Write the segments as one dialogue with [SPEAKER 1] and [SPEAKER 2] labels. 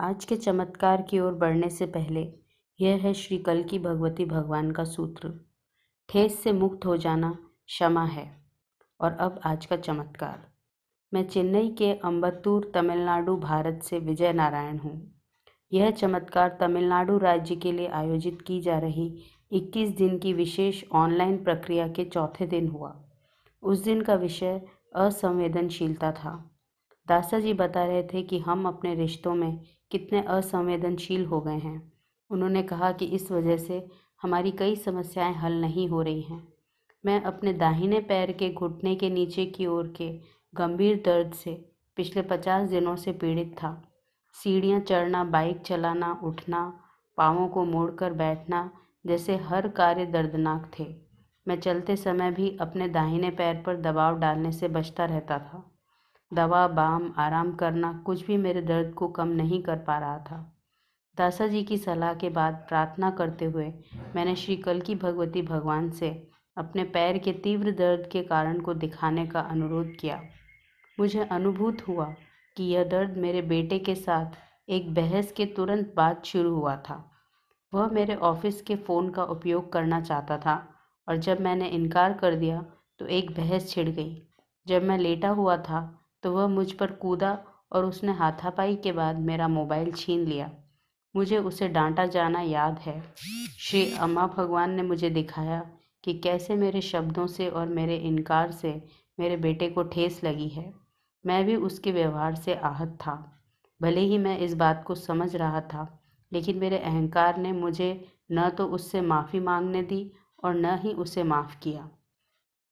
[SPEAKER 1] आज के चमत्कार की ओर बढ़ने से पहले यह है श्री कल की भगवती भगवान का सूत्र ठेस से मुक्त हो जाना क्षमा है और अब आज का चमत्कार मैं चेन्नई के अम्बत्तूर तमिलनाडु भारत से विजय नारायण हूँ यह चमत्कार तमिलनाडु राज्य के लिए आयोजित की जा रही 21 दिन की विशेष ऑनलाइन प्रक्रिया के चौथे दिन हुआ उस दिन का विषय असंवेदनशीलता था दासा जी बता रहे थे कि हम अपने रिश्तों में कितने असंवेदनशील हो गए हैं उन्होंने कहा कि इस वजह से हमारी कई समस्याएं हल नहीं हो रही हैं मैं अपने दाहिने पैर के घुटने के नीचे की ओर के गंभीर दर्द से पिछले पचास दिनों से पीड़ित था सीढ़ियाँ चढ़ना बाइक चलाना उठना पाँवों को मोड़कर बैठना जैसे हर कार्य दर्दनाक थे मैं चलते समय भी अपने दाहिने पैर पर दबाव डालने से बचता रहता था दवा बाम आराम करना कुछ भी मेरे दर्द को कम नहीं कर पा रहा था दासा जी की सलाह के बाद प्रार्थना करते हुए मैंने श्री कल की भगवती भगवान से अपने पैर के तीव्र दर्द के कारण को दिखाने का अनुरोध किया मुझे अनुभूत हुआ कि यह दर्द मेरे बेटे के साथ एक बहस के तुरंत बाद शुरू हुआ था वह मेरे ऑफिस के फ़ोन का उपयोग करना चाहता था और जब मैंने इनकार कर दिया तो एक बहस छिड़ गई जब मैं लेटा हुआ था तो वह मुझ पर कूदा और उसने हाथापाई के बाद मेरा मोबाइल छीन लिया मुझे उसे डांटा जाना याद है श्री अम्मा भगवान ने मुझे दिखाया कि कैसे मेरे शब्दों से और मेरे इनकार से मेरे बेटे को ठेस लगी है मैं भी उसके व्यवहार से आहत था भले ही मैं इस बात को समझ रहा था लेकिन मेरे अहंकार ने मुझे न तो उससे माफ़ी मांगने दी और न ही उसे माफ़ किया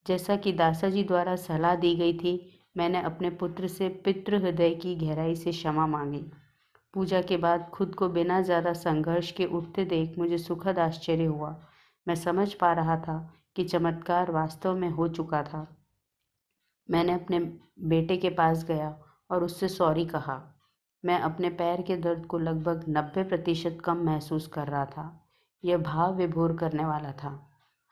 [SPEAKER 1] जैसा कि दासा जी द्वारा सलाह दी गई थी मैंने अपने पुत्र से पितृ हृदय की गहराई से क्षमा मांगी पूजा के बाद खुद को बिना ज़्यादा संघर्ष के उठते देख मुझे सुखद आश्चर्य हुआ मैं समझ पा रहा था कि चमत्कार वास्तव में हो चुका था मैंने अपने बेटे के पास गया और उससे सॉरी कहा मैं अपने पैर के दर्द को लगभग नब्बे प्रतिशत कम महसूस कर रहा था यह भाव विभोर करने वाला था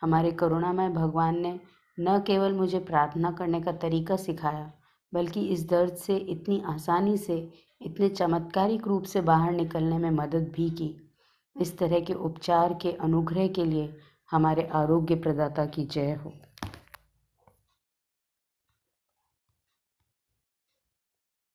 [SPEAKER 1] हमारे करुणामय भगवान ने न केवल मुझे प्रार्थना करने का तरीका सिखाया बल्कि इस दर्द से इतनी आसानी से इतने चमत्कारिक रूप से बाहर निकलने में मदद भी की इस तरह के उपचार के अनुग्रह के लिए हमारे आरोग्य प्रदाता की जय हो